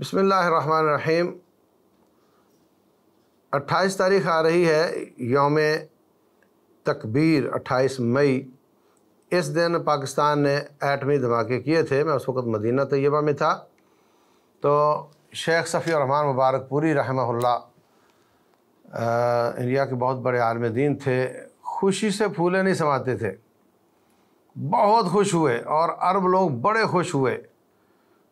बसमीम अट्ठाईस तारीख आ रही है योम तकबीर 28 मई इस दिन पाकिस्तान ने एटमी धमाके किए थे मैं उस वक्त मदीना तयबा में था तो शेख सफ़ी रहमान मुबारकपुरी रहमहुल्ला इंडिया के बहुत बड़े आलम दीन थे खुशी से फूले नहीं समाते थे बहुत खुश हुए और अरब लोग बड़े खुश हुए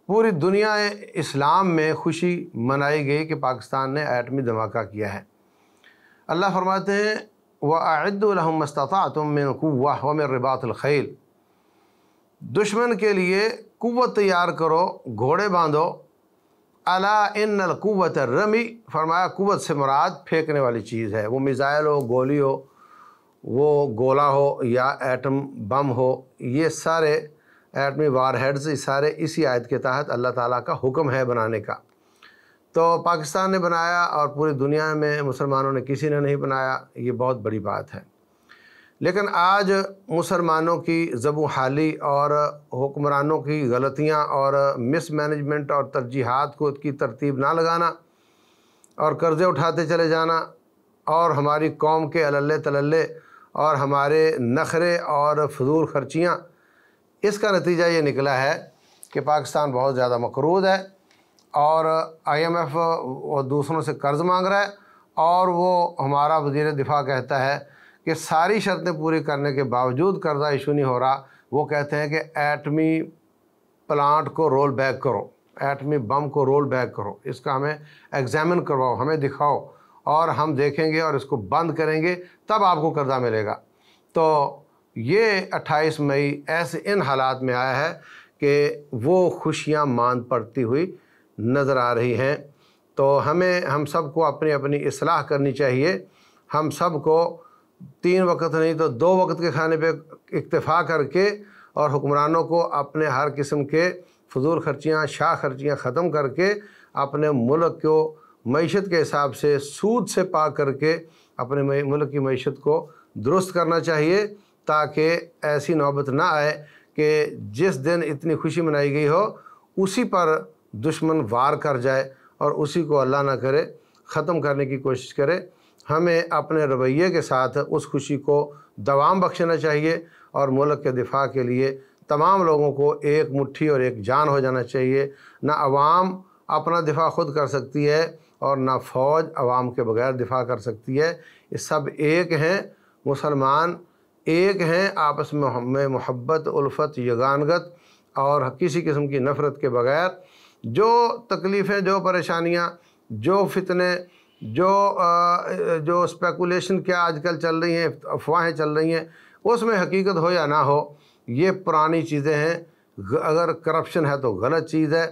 पूरी दुनिया इस्लाम में खुशी मनाई गई कि पाकिस्तान ने एटमी धमाका किया है अल्लाह फरमाते हैं व आदमस्ता तुम वाह वम दुश्मन के लिए कुत तैयार करो घोड़े बांधो अला इन रमी फरमाया कुत से मुराद फेंकने वाली चीज़ है वो मिज़ाइल हो गोली हो वो गोला हो या एटम बम हो ये सारे एटमी वार हेड्स सारे इसी आयत के तहत अल्लाह ताला का हुक्म है बनाने का तो पाकिस्तान ने बनाया और पूरी दुनिया में मुसलमानों ने किसी ने नहीं बनाया ये बहुत बड़ी बात है लेकिन आज मुसलमानों की जबू हाली और हुक्मरानों की गलतियाँ और मिसमैनेजमेंट और तरजीहत को की तरतीब ना लगाना और कर्ज़े उठाते चले जाना और हमारी कौम के अल्ले तलल्ले और हमारे नखरे और फजूल खर्चियाँ इसका नतीजा ये निकला है कि पाकिस्तान बहुत ज़्यादा मकरूद है और आईएमएफ दूसरों से कर्ज़ मांग रहा है और वो हमारा वजीर दिफा कहता है कि सारी शर्तें पूरी करने के बावजूद कर्जा इशू नहीं हो रहा वो कहते हैं कि एटमी प्लांट को रोल बैक करो एटमी बम को रोल बैक करो इसका हमें एग्जामिन करवाओ हमें दिखाओ और हम देखेंगे और इसको बंद करेंगे तब आपको कर्जा मिलेगा तो ये 28 मई ऐसे इन हालात में आया है कि वो खुशियाँ मान पड़ती हुई नज़र आ रही हैं तो हमें हम सब को अपनी अपनी असलाह करनी चाहिए हम सब को तीन वक्त नहीं तो दो वक्त के खाने पे इक्तफा करके और हुक्मरानों को अपने हर किस्म के फजूल खर्चियाँ शाह खर्चियाँ ख़त्म करके अपने मुल्क को मीशत के हिसाब से सूद से पा करके अपने मुल्क की मीशत को दुरुस्त करना चाहिए ताकि ऐसी नौबत ना आए कि जिस दिन इतनी खुशी मनाई गई हो उसी पर दुश्मन वार कर जाए और उसी को अल्लाह ना करे ख़त्म करने की कोशिश करे हमें अपने रवैये के साथ उस खुशी को दवाम बख्शना चाहिए और मुल्क के दिफा के लिए तमाम लोगों को एक मुट्ठी और एक जान हो जाना चाहिए ना आवाम अपना दिफा खुद कर सकती है और ना फ़ौज अवाम के बगैर दिफा कर सकती है ये सब एक हैं मुसलमान एक हैं आपस में हमें मोहब्बत उल्फत यगानगत और किसी किस्म की नफ़रत के बगैर जो तकलीफ़ें जो परेशानियाँ जो फितने जो जो स्पेकुलेशन क्या आजकल चल रही हैं अफवाहें चल रही हैं उसमें हकीकत हो या ना हो ये पुरानी चीज़ें हैं अगर करप्शन है तो गलत चीज़ है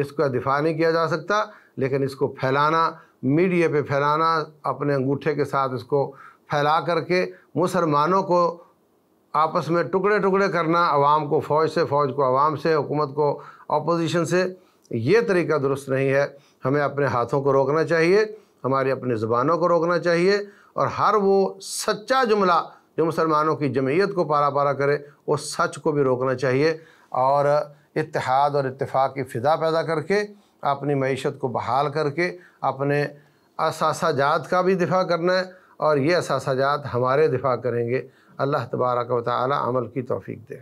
इसका दिफा नहीं किया जा सकता लेकिन इसको फैलाना मीडिया पे फैलाना अपने अंगूठे के साथ इसको फैला करके मुसलमानों को आपस में टुकड़े टुकड़े करना अवाम को फ़ौज से फ़ौज को आवाम से हुकूमत को अपोजिशन से ये तरीका दुरुस्त नहीं है हमें अपने हाथों को रोकना चाहिए हमारी अपनी ज़ुबानों को रोकना चाहिए और हर वो सच्चा जुमला जो मुसलमानों की जमीयत को पारा पारा करे वो सच को भी रोकना चाहिए और इतिहाद और इतफ़ाक़ की फ़िदा पैदा करके अपनी मीशत को बहाल करके अपने असासाजात का भी दिफा करना है और ये असासजात हमारे दिफा करेंगे अल्लाह तबारक वाली अमल की तोफ़ी दे